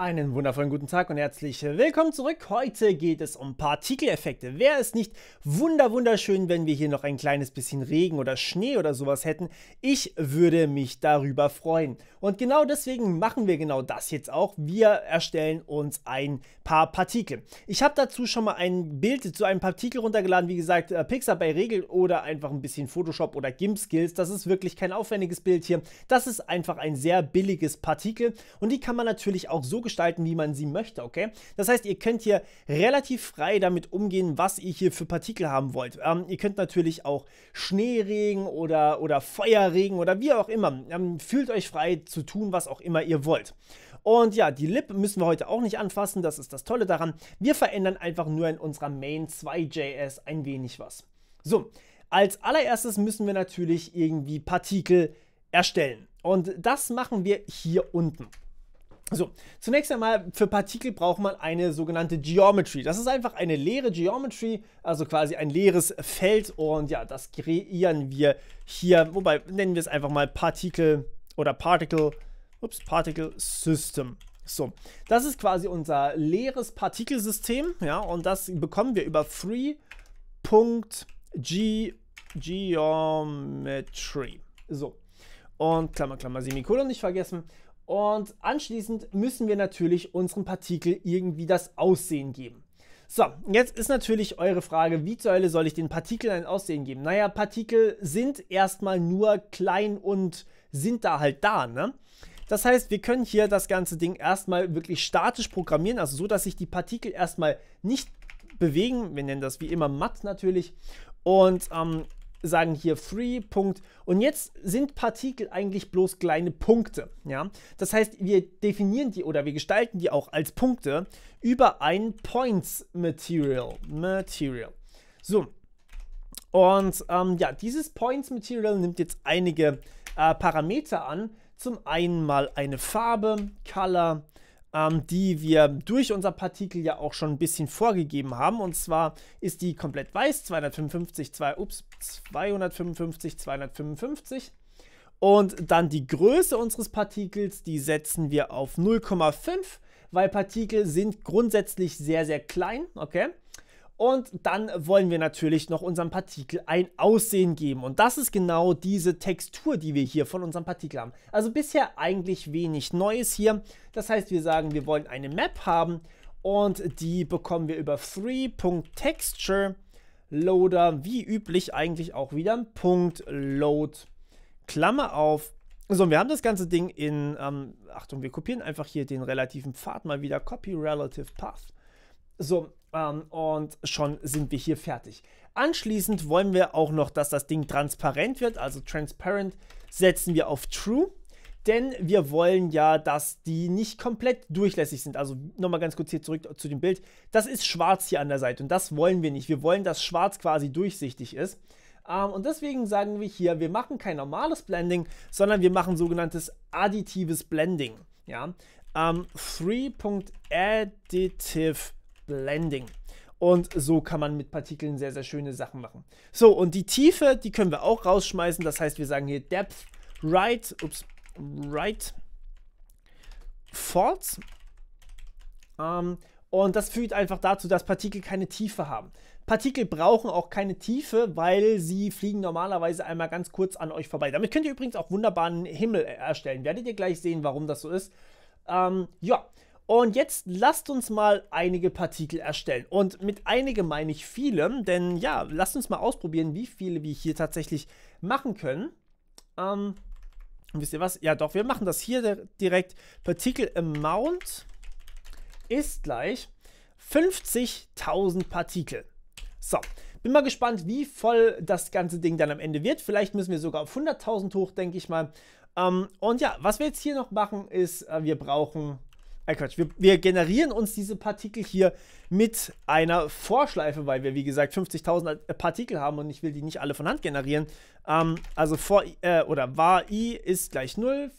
Einen wundervollen guten Tag und herzlich willkommen zurück. Heute geht es um Partikeleffekte. Wäre es nicht wunderschön, wenn wir hier noch ein kleines bisschen Regen oder Schnee oder sowas hätten? Ich würde mich darüber freuen. Und genau deswegen machen wir genau das jetzt auch. Wir erstellen uns ein paar Partikel. Ich habe dazu schon mal ein Bild zu einem Partikel runtergeladen. Wie gesagt, äh, Pixar bei Regel oder einfach ein bisschen Photoshop oder GIMP Skills. Das ist wirklich kein aufwendiges Bild hier. Das ist einfach ein sehr billiges Partikel und die kann man natürlich auch so gestalten, wie man sie möchte, okay? Das heißt, ihr könnt hier relativ frei damit umgehen, was ihr hier für Partikel haben wollt. Ähm, ihr könnt natürlich auch Schneeregen oder, oder Feuerregen oder wie auch immer. Ähm, fühlt euch frei zu tun, was auch immer ihr wollt. Und ja, die Lip müssen wir heute auch nicht anfassen, das ist das Tolle daran. Wir verändern einfach nur in unserer Main 2.js ein wenig was. So, als allererstes müssen wir natürlich irgendwie Partikel erstellen. Und das machen wir hier unten. So, zunächst einmal für Partikel braucht man eine sogenannte Geometry. Das ist einfach eine leere Geometry, also quasi ein leeres Feld und ja, das kreieren wir hier, wobei nennen wir es einfach mal Partikel oder Particle, ups, Particle System. So, das ist quasi unser leeres Partikelsystem, ja, und das bekommen wir über free.g Geometry. So, und Klammer, Klammer, Semikolon nicht vergessen. Und anschließend müssen wir natürlich unserem Partikel irgendwie das Aussehen geben. So, jetzt ist natürlich eure Frage, wie zur Hölle soll ich den Partikeln ein Aussehen geben? Naja, Partikel sind erstmal nur klein und sind da halt da, ne? Das heißt, wir können hier das ganze Ding erstmal wirklich statisch programmieren, also so, dass sich die Partikel erstmal nicht bewegen. Wir nennen das wie immer matt natürlich. Und ähm, sagen hier free Punkt und jetzt sind Partikel eigentlich bloß kleine Punkte, ja? Das heißt, wir definieren die oder wir gestalten die auch als Punkte über ein Points Material, Material. So. Und ähm, ja, dieses Points Material nimmt jetzt einige äh, Parameter an. Zum einen mal eine Farbe, Color, ähm, die wir durch unser Partikel ja auch schon ein bisschen vorgegeben haben. Und zwar ist die komplett weiß, 255, 2, ups, 255, 255. Und dann die Größe unseres Partikels, die setzen wir auf 0,5, weil Partikel sind grundsätzlich sehr, sehr klein, okay? Und dann wollen wir natürlich noch unserem Partikel ein Aussehen geben. Und das ist genau diese Textur, die wir hier von unserem Partikel haben. Also bisher eigentlich wenig Neues hier. Das heißt, wir sagen, wir wollen eine Map haben und die bekommen wir über 3.texture Loader, wie üblich eigentlich auch wieder ein Punkt Load, Klammer auf. So, wir haben das ganze Ding in, ähm, Achtung, wir kopieren einfach hier den relativen Pfad mal wieder, Copy Relative Path. So, ähm, und schon sind wir hier fertig. Anschließend wollen wir auch noch, dass das Ding transparent wird. Also transparent setzen wir auf true. Denn wir wollen ja, dass die nicht komplett durchlässig sind. Also nochmal ganz kurz hier zurück zu dem Bild. Das ist schwarz hier an der Seite und das wollen wir nicht. Wir wollen, dass schwarz quasi durchsichtig ist. Ähm, und deswegen sagen wir hier, wir machen kein normales Blending, sondern wir machen sogenanntes additives Blending. Ja? Ähm, Free.additive Blending. Und so kann man mit Partikeln sehr, sehr schöne Sachen machen. So, und die Tiefe, die können wir auch rausschmeißen. Das heißt, wir sagen hier Depth Right, ups, Right False. Ähm, und das führt einfach dazu, dass Partikel keine Tiefe haben. Partikel brauchen auch keine Tiefe, weil sie fliegen normalerweise einmal ganz kurz an euch vorbei. Damit könnt ihr übrigens auch wunderbaren Himmel erstellen. Werdet ihr gleich sehen, warum das so ist. Ähm, ja, und jetzt lasst uns mal einige Partikel erstellen. Und mit einige meine ich viele, denn ja, lasst uns mal ausprobieren, wie viele wir hier tatsächlich machen können. Ähm, wisst ihr was? Ja doch, wir machen das hier direkt. Partikel Amount ist gleich 50.000 Partikel. So, bin mal gespannt, wie voll das ganze Ding dann am Ende wird. Vielleicht müssen wir sogar auf 100.000 hoch, denke ich mal. Ähm, und ja, was wir jetzt hier noch machen, ist, äh, wir brauchen Nein, äh, Quatsch. Wir, wir, generieren uns diese Partikel hier mit einer Vorschleife, weil wir, wie gesagt, 50.000 Partikel haben und ich will die nicht alle von Hand generieren. Ähm, also vor äh, oder var i ist gleich 0,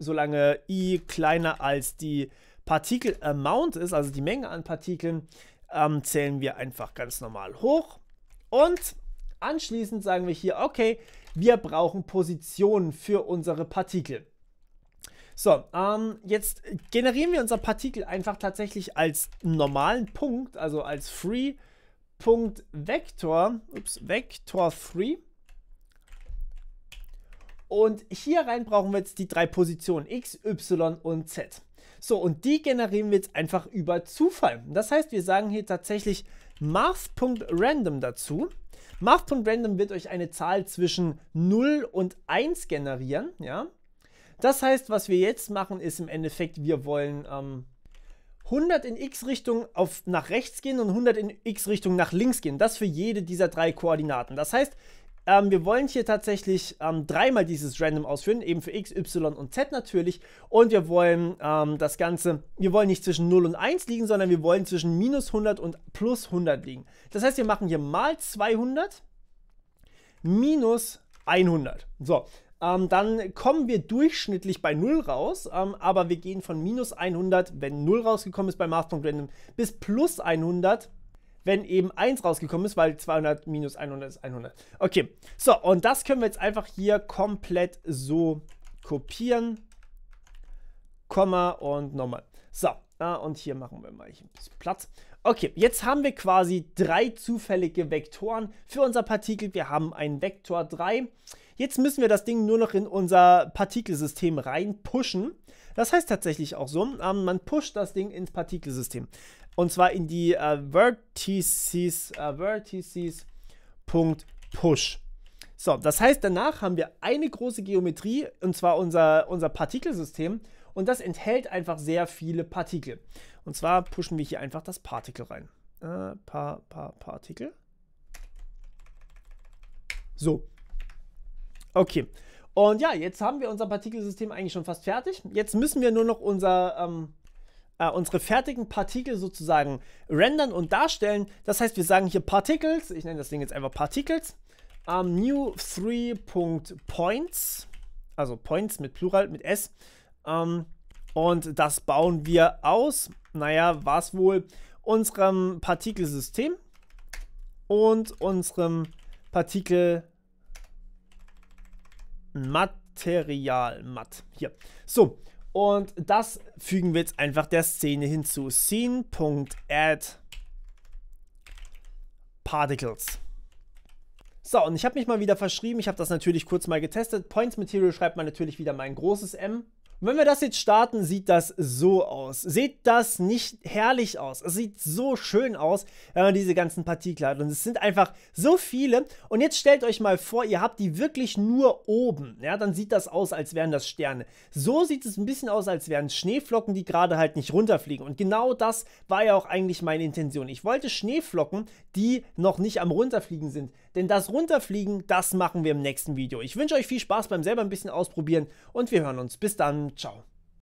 solange i kleiner als die Partikel-Amount ist, also die Menge an Partikeln, ähm, zählen wir einfach ganz normal hoch. Und anschließend sagen wir hier, okay, wir brauchen Positionen für unsere Partikel. So, ähm, jetzt generieren wir unser Partikel einfach tatsächlich als normalen Punkt, also als free.vector, ups, Vektor free. Und hier rein brauchen wir jetzt die drei Positionen x, y und z. So, und die generieren wir jetzt einfach über Zufall. Das heißt, wir sagen hier tatsächlich math.random dazu. Math.random wird euch eine Zahl zwischen 0 und 1 generieren, ja. Das heißt, was wir jetzt machen, ist im Endeffekt, wir wollen ähm, 100 in x-Richtung nach rechts gehen und 100 in x-Richtung nach links gehen. Das für jede dieser drei Koordinaten. Das heißt, ähm, wir wollen hier tatsächlich ähm, dreimal dieses Random ausführen, eben für x, y und z natürlich. Und wir wollen ähm, das Ganze, wir wollen nicht zwischen 0 und 1 liegen, sondern wir wollen zwischen minus 100 und plus 100 liegen. Das heißt, wir machen hier mal 200 minus 100. So, ähm, dann kommen wir durchschnittlich bei 0 raus, ähm, aber wir gehen von minus 100, wenn 0 rausgekommen ist bei Math.random, bis plus 100, wenn eben 1 rausgekommen ist, weil 200 minus 100 ist 100. Okay, so, und das können wir jetzt einfach hier komplett so kopieren. Komma und nochmal. So, äh, und hier machen wir mal ein bisschen Platz. Okay, jetzt haben wir quasi drei zufällige Vektoren für unser Partikel. Wir haben einen Vektor 3 Jetzt müssen wir das Ding nur noch in unser Partikelsystem rein pushen. Das heißt tatsächlich auch so, ähm, man pusht das Ding ins Partikelsystem. Und zwar in die äh, Vertices, äh, Vertices.push. So, das heißt, danach haben wir eine große Geometrie, und zwar unser, unser Partikelsystem. Und das enthält einfach sehr viele Partikel. Und zwar pushen wir hier einfach das Partikel rein. Äh, pa, pa, Partikel. So, Okay. Und ja, jetzt haben wir unser Partikelsystem eigentlich schon fast fertig. Jetzt müssen wir nur noch unser, ähm, äh, unsere fertigen Partikel sozusagen rendern und darstellen. Das heißt, wir sagen hier Particles. Ich nenne das Ding jetzt einfach Particles. Ähm, new 3.points. Also Points mit Plural, mit S. Ähm, und das bauen wir aus. Naja, was wohl unserem Partikelsystem und unserem Partikel Material matt. Hier. So, und das fügen wir jetzt einfach der Szene hinzu. Scene.add Particles. So, und ich habe mich mal wieder verschrieben. Ich habe das natürlich kurz mal getestet. Points Material schreibt man natürlich wieder mein großes M und wenn wir das jetzt starten, sieht das so aus. Seht das nicht herrlich aus. Es sieht so schön aus, wenn man diese ganzen Partikel hat. Und es sind einfach so viele. Und jetzt stellt euch mal vor, ihr habt die wirklich nur oben. Ja, dann sieht das aus, als wären das Sterne. So sieht es ein bisschen aus, als wären Schneeflocken, die gerade halt nicht runterfliegen. Und genau das war ja auch eigentlich meine Intention. Ich wollte Schneeflocken, die noch nicht am runterfliegen sind, denn das Runterfliegen, das machen wir im nächsten Video. Ich wünsche euch viel Spaß beim selber ein bisschen ausprobieren und wir hören uns. Bis dann, ciao.